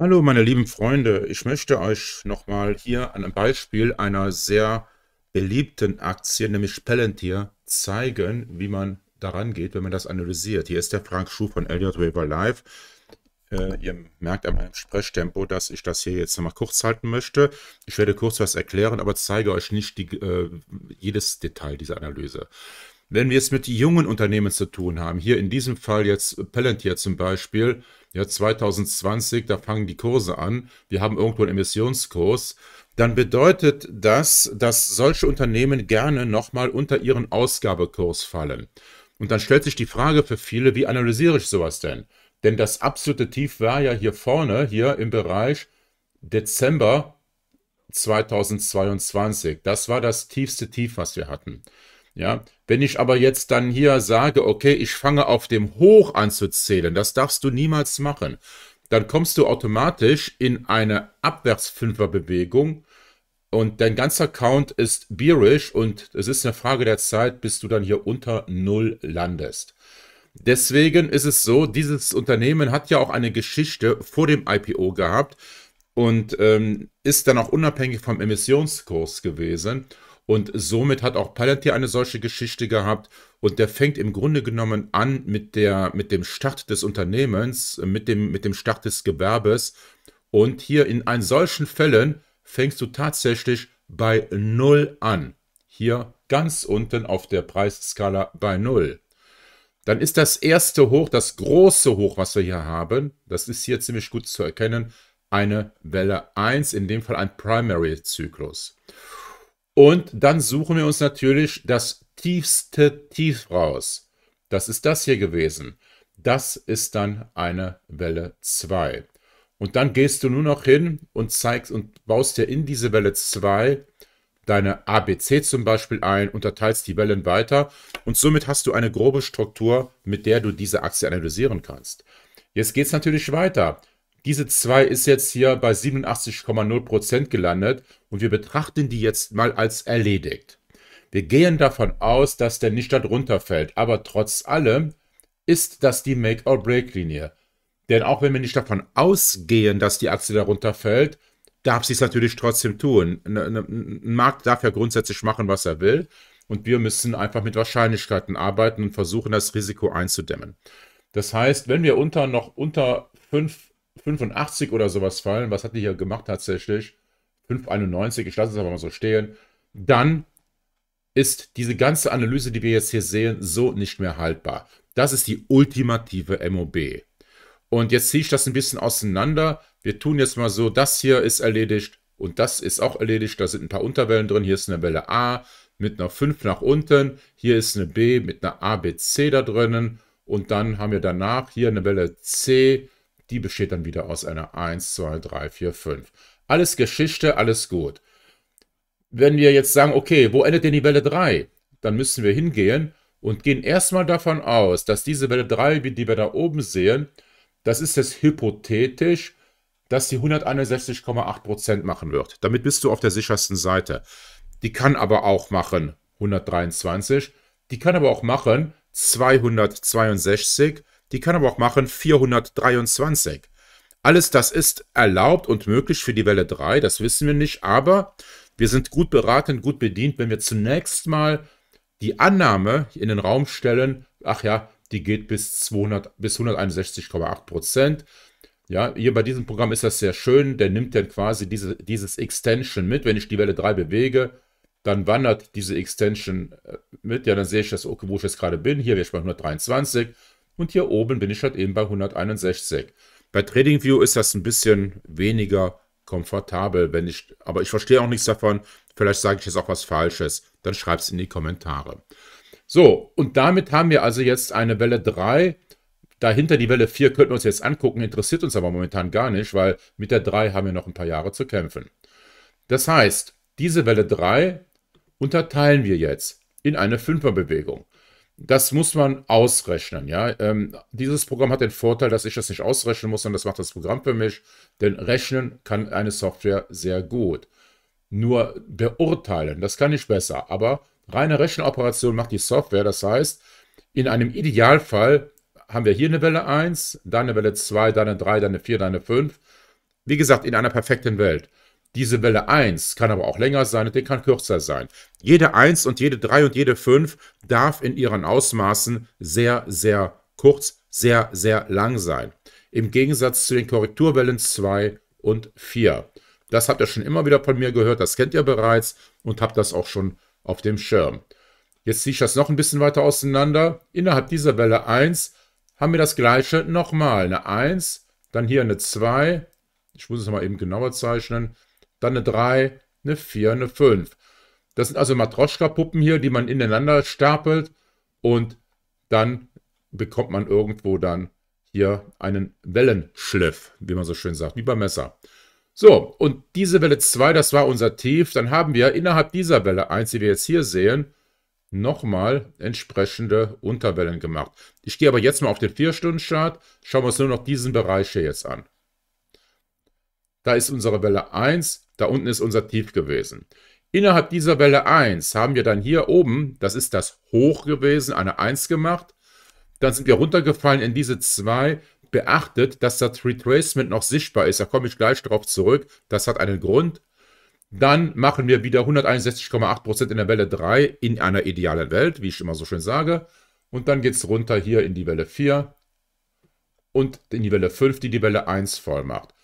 Hallo meine lieben Freunde, ich möchte euch nochmal hier an einem Beispiel einer sehr beliebten Aktie, nämlich Palantir, zeigen, wie man daran geht, wenn man das analysiert. Hier ist der Frank Schuh von Elliott Weber Live. Äh, ihr merkt an meinem Sprechtempo, dass ich das hier jetzt nochmal kurz halten möchte. Ich werde kurz was erklären, aber zeige euch nicht die, äh, jedes Detail dieser Analyse. Wenn wir es mit jungen Unternehmen zu tun haben, hier in diesem Fall jetzt Palantir zum Beispiel, ja 2020, da fangen die Kurse an, wir haben irgendwo einen Emissionskurs, dann bedeutet das, dass solche Unternehmen gerne nochmal unter ihren Ausgabekurs fallen. Und dann stellt sich die Frage für viele, wie analysiere ich sowas denn? Denn das absolute Tief war ja hier vorne, hier im Bereich Dezember 2022. Das war das tiefste Tief, was wir hatten. Ja, wenn ich aber jetzt dann hier sage, okay, ich fange auf dem Hoch an zu zählen, das darfst du niemals machen, dann kommst du automatisch in eine Abwärtsfünferbewegung und dein ganzer Count ist bearish und es ist eine Frage der Zeit, bis du dann hier unter Null landest. Deswegen ist es so, dieses Unternehmen hat ja auch eine Geschichte vor dem IPO gehabt und ähm, ist dann auch unabhängig vom Emissionskurs gewesen. Und somit hat auch Palantir eine solche Geschichte gehabt. Und der fängt im Grunde genommen an mit, der, mit dem Start des Unternehmens, äh, mit dem, mit dem Start des Gewerbes. Und hier in einen solchen Fällen fängst du tatsächlich bei Null an. Hier ganz unten auf der Preisskala bei Null. Dann ist das erste Hoch, das große Hoch, was wir hier haben, das ist hier ziemlich gut zu erkennen, eine Welle 1, in dem Fall ein Primary-Zyklus. Und dann suchen wir uns natürlich das tiefste Tief raus. Das ist das hier gewesen. Das ist dann eine Welle 2. Und dann gehst du nur noch hin und zeigst und baust dir in diese Welle 2 deine ABC zum Beispiel ein, unterteilst die Wellen weiter und somit hast du eine grobe Struktur, mit der du diese Aktie analysieren kannst. Jetzt geht es natürlich weiter. Diese 2 ist jetzt hier bei 87,0% gelandet und wir betrachten die jetzt mal als erledigt. Wir gehen davon aus, dass der nicht darunter fällt, aber trotz allem ist das die Make-or-Break-Linie. Denn auch wenn wir nicht davon ausgehen, dass die Aktie darunter fällt, darf sie es natürlich trotzdem tun. Ein Markt darf ja grundsätzlich machen, was er will. Und wir müssen einfach mit Wahrscheinlichkeiten arbeiten und versuchen, das Risiko einzudämmen. Das heißt, wenn wir unter noch unter 5 85 oder sowas fallen. Was hat die hier gemacht tatsächlich? 591, ich lasse es aber mal so stehen. Dann ist diese ganze Analyse, die wir jetzt hier sehen, so nicht mehr haltbar. Das ist die ultimative MOB. Und jetzt ziehe ich das ein bisschen auseinander. Wir tun jetzt mal so, das hier ist erledigt und das ist auch erledigt. Da sind ein paar Unterwellen drin. Hier ist eine Welle A mit einer 5 nach unten. Hier ist eine B mit einer ABC da drinnen. Und dann haben wir danach hier eine Welle C die besteht dann wieder aus einer 1, 2, 3, 4, 5. Alles Geschichte, alles gut. Wenn wir jetzt sagen, okay, wo endet denn die Welle 3? Dann müssen wir hingehen und gehen erstmal davon aus, dass diese Welle 3, die wir da oben sehen, das ist jetzt hypothetisch, dass die 161,8% machen wird. Damit bist du auf der sichersten Seite. Die kann aber auch machen 123, die kann aber auch machen 262 die kann aber auch machen 423. Alles das ist erlaubt und möglich für die Welle 3, das wissen wir nicht, aber wir sind gut beraten, gut bedient, wenn wir zunächst mal die Annahme in den Raum stellen, ach ja, die geht bis 200 bis 161,8 Prozent. Ja, hier bei diesem Programm ist das sehr schön, der nimmt dann quasi diese, dieses Extension mit. Wenn ich die Welle 3 bewege, dann wandert diese Extension äh, mit. Ja, dann sehe ich das, wo ich jetzt gerade bin. Hier wäre ich bei 123. Und hier oben bin ich halt eben bei 161. Bei TradingView ist das ein bisschen weniger komfortabel, wenn ich, aber ich verstehe auch nichts davon. Vielleicht sage ich jetzt auch was Falsches. Dann schreib es in die Kommentare. So, und damit haben wir also jetzt eine Welle 3. Dahinter die Welle 4 könnten wir uns jetzt angucken, interessiert uns aber momentan gar nicht, weil mit der 3 haben wir noch ein paar Jahre zu kämpfen. Das heißt, diese Welle 3 unterteilen wir jetzt in eine Fünferbewegung. Das muss man ausrechnen, ja. Ähm, dieses Programm hat den Vorteil, dass ich das nicht ausrechnen muss, sondern das macht das Programm für mich. Denn rechnen kann eine Software sehr gut. Nur beurteilen, das kann ich besser. Aber reine Rechenoperation macht die Software. Das heißt, in einem Idealfall haben wir hier eine Welle 1, dann eine Welle 2, dann eine 3, dann eine 4, dann eine 5. Wie gesagt, in einer perfekten Welt. Diese Welle 1 kann aber auch länger sein und die kann kürzer sein. Jede 1 und jede 3 und jede 5 darf in ihren Ausmaßen sehr, sehr kurz, sehr, sehr lang sein. Im Gegensatz zu den Korrekturwellen 2 und 4. Das habt ihr schon immer wieder von mir gehört, das kennt ihr bereits und habt das auch schon auf dem Schirm. Jetzt ziehe ich das noch ein bisschen weiter auseinander. Innerhalb dieser Welle 1 haben wir das gleiche nochmal. Eine 1, dann hier eine 2. Ich muss es mal eben genauer zeichnen dann eine 3, eine 4, eine 5. Das sind also Matroschka-Puppen hier, die man ineinander stapelt und dann bekommt man irgendwo dann hier einen Wellenschliff, wie man so schön sagt, wie beim Messer. So, und diese Welle 2, das war unser Tief. Dann haben wir innerhalb dieser Welle 1, die wir jetzt hier sehen, nochmal entsprechende Unterwellen gemacht. Ich gehe aber jetzt mal auf den 4-Stunden-Chart, schauen wir uns nur noch diesen Bereich hier jetzt an da ist unsere Welle 1, da unten ist unser Tief gewesen. Innerhalb dieser Welle 1 haben wir dann hier oben, das ist das Hoch gewesen, eine 1 gemacht. Dann sind wir runtergefallen in diese 2. Beachtet, dass das Retracement noch sichtbar ist. Da komme ich gleich darauf zurück. Das hat einen Grund. Dann machen wir wieder 161,8% in der Welle 3 in einer idealen Welt, wie ich immer so schön sage. Und dann geht es runter hier in die Welle 4 und in die Welle 5, die die Welle 1 voll macht.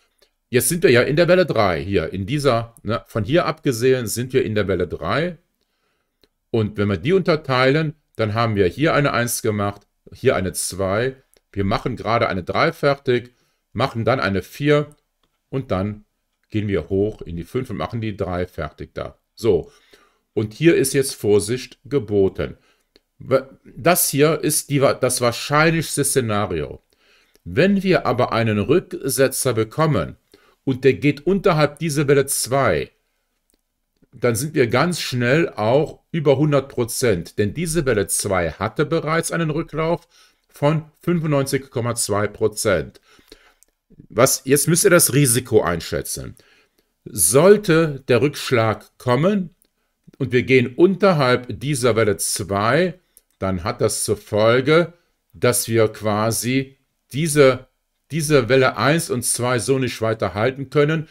Jetzt sind wir ja in der Welle 3 hier, in dieser, ne, von hier abgesehen sind wir in der Welle 3. Und wenn wir die unterteilen, dann haben wir hier eine 1 gemacht, hier eine 2. Wir machen gerade eine 3 fertig, machen dann eine 4 und dann gehen wir hoch in die 5 und machen die 3 fertig da. So, und hier ist jetzt Vorsicht geboten. Das hier ist die, das wahrscheinlichste Szenario. Wenn wir aber einen Rücksetzer bekommen, und der geht unterhalb dieser Welle 2, dann sind wir ganz schnell auch über 100 Prozent. Denn diese Welle 2 hatte bereits einen Rücklauf von 95,2 Prozent. jetzt müsst ihr das Risiko einschätzen. Sollte der Rückschlag kommen und wir gehen unterhalb dieser Welle 2, dann hat das zur Folge, dass wir quasi diese diese Welle 1 und 2 so nicht weiter halten können.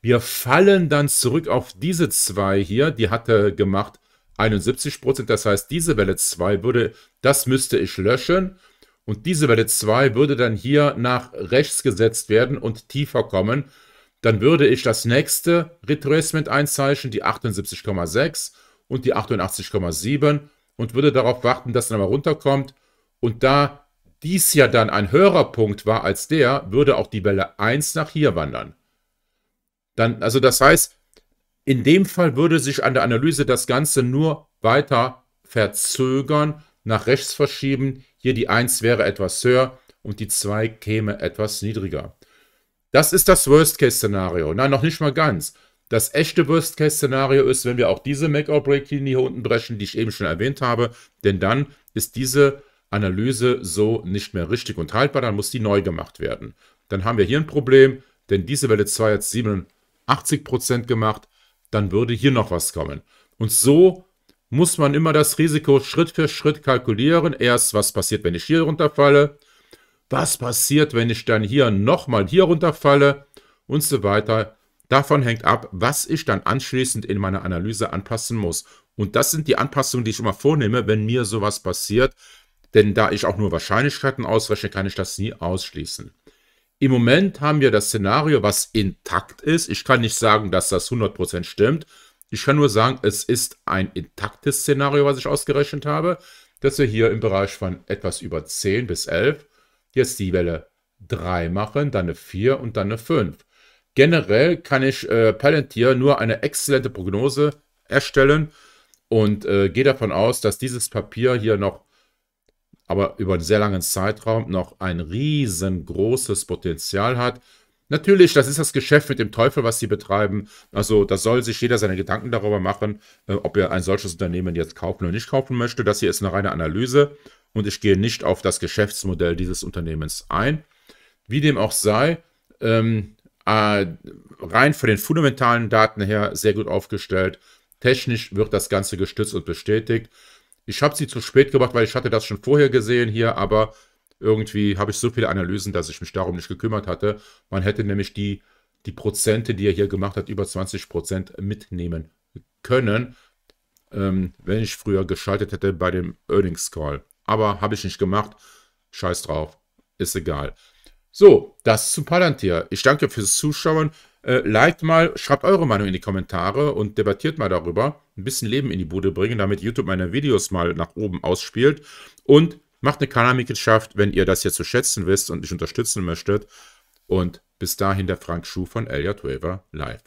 Wir fallen dann zurück auf diese 2 hier, die hatte gemacht 71%, das heißt diese Welle 2 würde, das müsste ich löschen und diese Welle 2 würde dann hier nach rechts gesetzt werden und tiefer kommen. Dann würde ich das nächste Retracement einzeichnen, die 78,6 und die 88,7 und würde darauf warten, dass es nochmal runterkommt und da dies ja dann ein höherer Punkt war als der, würde auch die Welle 1 nach hier wandern. Dann, also das heißt, in dem Fall würde sich an der Analyse das Ganze nur weiter verzögern, nach rechts verschieben. Hier die 1 wäre etwas höher und die 2 käme etwas niedriger. Das ist das Worst-Case-Szenario. Nein, noch nicht mal ganz. Das echte Worst-Case-Szenario ist, wenn wir auch diese Make-or-Break-Linie hier unten brechen, die ich eben schon erwähnt habe, denn dann ist diese Analyse so nicht mehr richtig und haltbar, dann muss die neu gemacht werden. Dann haben wir hier ein Problem, denn diese Welle 2 hat 87% gemacht, dann würde hier noch was kommen. Und so muss man immer das Risiko Schritt für Schritt kalkulieren. Erst, was passiert, wenn ich hier runterfalle? Was passiert, wenn ich dann hier nochmal hier runterfalle? Und so weiter. Davon hängt ab, was ich dann anschließend in meiner Analyse anpassen muss. Und das sind die Anpassungen, die ich immer vornehme, wenn mir sowas passiert, denn da ich auch nur Wahrscheinlichkeiten ausrechne, kann ich das nie ausschließen. Im Moment haben wir das Szenario, was intakt ist. Ich kann nicht sagen, dass das 100% stimmt. Ich kann nur sagen, es ist ein intaktes Szenario, was ich ausgerechnet habe, dass wir hier im Bereich von etwas über 10 bis 11 jetzt die Welle 3 machen, dann eine 4 und dann eine 5. Generell kann ich äh, Palantir nur eine exzellente Prognose erstellen und äh, gehe davon aus, dass dieses Papier hier noch aber über einen sehr langen Zeitraum noch ein riesengroßes Potenzial hat. Natürlich, das ist das Geschäft mit dem Teufel, was sie betreiben. Also da soll sich jeder seine Gedanken darüber machen, äh, ob er ein solches Unternehmen jetzt kaufen oder nicht kaufen möchte. Das hier ist eine reine Analyse und ich gehe nicht auf das Geschäftsmodell dieses Unternehmens ein. Wie dem auch sei, ähm, äh, rein von den fundamentalen Daten her sehr gut aufgestellt. Technisch wird das Ganze gestützt und bestätigt. Ich habe sie zu spät gemacht, weil ich hatte das schon vorher gesehen hier, aber irgendwie habe ich so viele Analysen, dass ich mich darum nicht gekümmert hatte. Man hätte nämlich die, die Prozente, die er hier gemacht hat, über 20 Prozent mitnehmen können, ähm, wenn ich früher geschaltet hätte bei dem Earnings Call. Aber habe ich nicht gemacht. Scheiß drauf. Ist egal. So, das zu Palantir. Ich danke fürs Zuschauen. Äh, liked mal, schreibt eure Meinung in die Kommentare und debattiert mal darüber. Ein bisschen Leben in die Bude bringen, damit YouTube meine Videos mal nach oben ausspielt. Und macht eine Kanalmitgliedschaft, wenn ihr das hier zu schätzen wisst und mich unterstützen möchtet. Und bis dahin der Frank Schuh von Elliot Waver live.